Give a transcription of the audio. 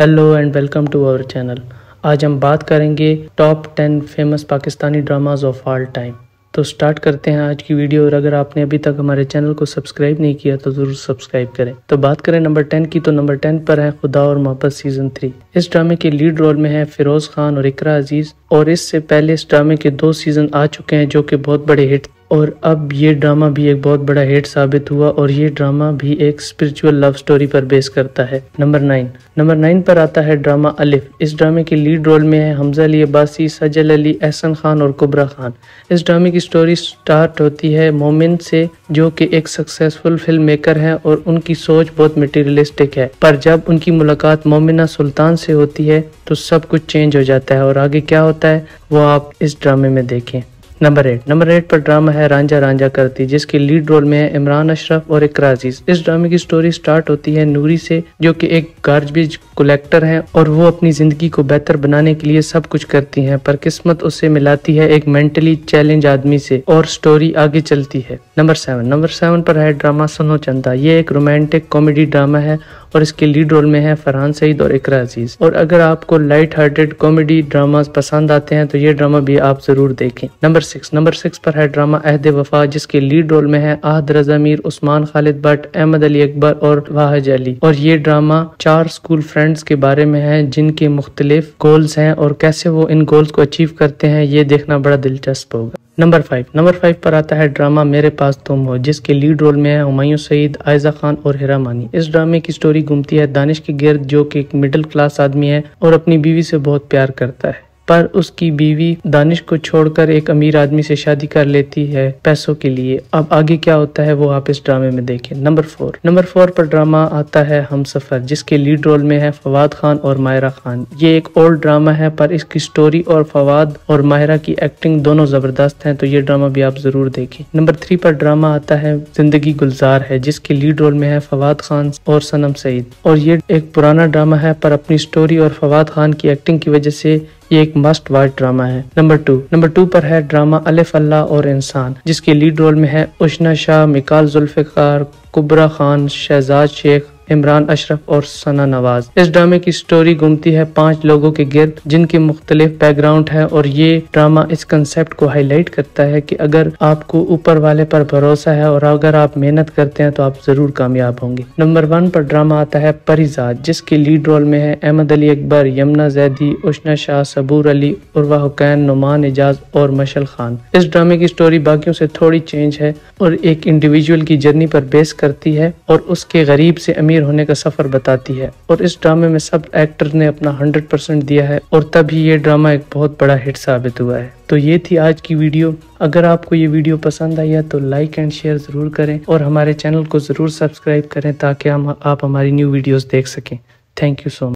hello and welcome to our channel आज हम बात करेंगे top ten famous Pakistani dramas of all time तो स्टार्ट करते हैं आज की वीडियो और अगर आपने अभी तक हमारे चैनल को सब्सक्राइब नहीं किया तो ज़रूर सब्सक्राइब करें तो बात करें नंबर टेन की तो नंबर टेन पर है खुदा और मोहब्बत सीजन थ्री इस ड्रामे के लीड रोल में है फिरोज खान और इकरा अजीज और इससे पहले इस ड्रामे के दो सीजन आ चुके हैं जो कि बहुत बड़े हिट और अब ये ड्रामा भी एक बहुत बड़ा हिट साबित हुआ और ये ड्रामा भी एक स्पिरिचुअल लव स्टोरी पर बेस करता है नंबर नाइन नंबर नाइन पर आता है ड्रामा अलिफ इस ड्रामे के लीड रोल में है हमजा अली अब्बासी सजल अली एहसन खान और कुबरा खान इस ड्रामे की स्टोरी स्टार्ट होती है मोमिन से जो कि एक सक्सेसफुल फिल्म मेकर है और उनकी सोच बहुत मटेरियलिस्टिक है पर जब उनकी मुलाकात मोमिना सुल्तान से होती है तो सब कुछ चेंज हो जाता है और आगे क्या होता है वो आप इस ड्रामे में देखें नंबर एट नंबर एट पर ड्रामा है रांझा रांझा करती जिसके लीड रोल में है इमरान अशरफ और इकरा इस ड्रामे की स्टोरी स्टार्ट होती है नूरी से जो कि एक गार्बेज कलेक्टर है और वो अपनी जिंदगी को बेहतर बनाने के लिए सब कुछ करती है पर किस्मत उसे मिलाती है एक मेंटली चैलेंज आदमी से और स्टोरी आगे चलती है नंबर सेवन नंबर सेवन पर है ड्रामा सुनो चंदा ये एक रोमांटिक कॉमेडी ड्रामा है और इसके लीड रोल में है फरहान सईद और इकरा अजीज और अगर आपको लाइट हार्टेड कॉमेडी ड्रामा पसंद आते हैं तो ये ड्रामा भी आप जरूर देखें नंबर सिक्स नंबर सिक्स पर है ड्रामा अहद वफा जिसके लीड रोल में है आहद रजा मीर उस्मान खालिद भट्ट अहमद अली अकबर और वाहज अली और ये ड्रामा चार स्कूल फ्रेंड्स के बारे में है जिनके मुख्तलिफ गोल्स हैं और कैसे वो इन गोल्स को अचीव करते हैं ये देखना बड़ा दिलचस्प होगा नंबर फाइव नंबर फाइव पर आता है ड्रामा मेरे पास तुम हो जिसके लीड रोल में है हमायूं सईद आयजा खान और हिरामानी मानी इस ड्रामे की स्टोरी घूमती है दानिश के गर्द जो कि एक मिडिल क्लास आदमी है और अपनी बीवी से बहुत प्यार करता है पर उसकी बीवी दानिश को छोड़कर एक अमीर आदमी से शादी कर लेती है पैसों के लिए अब आगे क्या होता है वो आप इस ड्रामे में देखें नंबर फोर नंबर फोर पर ड्रामा आता है हम सफर जिसके लीड रोल में है फवाद खान और मायरा खान ये एक ओल्ड ड्रामा है पर इसकी स्टोरी और फवाद और मायरा की एक्टिंग दोनों जबरदस्त है तो ये ड्रामा भी आप जरूर देखें नंबर थ्री पर ड्रामा आता है जिंदगी गुलजार है जिसके लीड रोल में है फवाद खान और सनम सईद और ये एक पुराना ड्रामा है पर अपनी स्टोरी और फवाद खान की एक्टिंग की वजह से ये एक मस्ट वॉच ड्रामा है नंबर टू नंबर टू पर है ड्रामा अलिफ अल्लाह और इंसान जिसके लीड रोल में है उश्ना शाह मिकाल जुल्फिकार कुबरा खान शहजाद शेख इमरान अशरफ और सना नवाज इस ड्रामे की स्टोरी घूमती है पांच लोगों के गिर्द जिनके मुख्तलिफ बैकग्राउंड है और ये ड्रामा इस कंसेप्ट को हाईलाइट करता है कि अगर आपको ऊपर वाले पर भरोसा है और अगर आप मेहनत करते हैं तो आप जरूर कामयाब होंगे नंबर वन पर ड्रामा आता है परिजात जिसके लीड रोल में है अहमद अली अकबर यमुना जैदी उशना शाह सबूर अली उर्वा हुकैन नुमान एजाज और मशल खान इस ड्रामे की स्टोरी बाकियों से थोड़ी चेंज है और एक इंडिविजुअल की जर्नी पर बेस करती है और उसके गरीब से अमीर शायर होने का सफर बताती है और इस ड्रामे में सब एक्टर ने अपना 100% दिया है और तभी ये ड्रामा एक बहुत बड़ा हिट साबित हुआ है तो ये थी आज की वीडियो अगर आपको ये वीडियो पसंद आई है तो लाइक एंड शेयर ज़रूर करें और हमारे चैनल को ज़रूर सब्सक्राइब करें ताकि हम आप हमारी न्यू वीडियोज देख सकें थैंक यू सो मच